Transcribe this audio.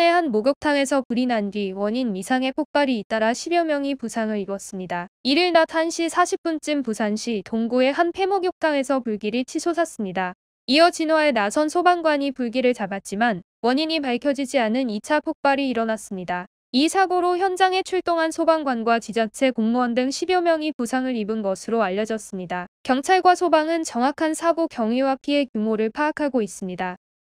부산의 한 목욕탕에서 불이 난 뒤 원인 미상의 폭발이 잇따라 10여 명이 부상을 입었습니다. 1일 낮 1시 40분쯤 부산시 동구의 한 폐목욕탕에서 불길이 치솟았습니다. 이어 진화에 나선 소방관이 불길을 잡았지만 원인이 밝혀지지 않은 2차 폭발이 일어났습니다. 이 사고로 현장에 출동한 소방관과 지자체 공무원 등 10여 명이 부상을 입은 것으로 알려졌습니다. 경찰과 소방은 정확한 사고 경위와 피해 규모를 파악하고 있습니다.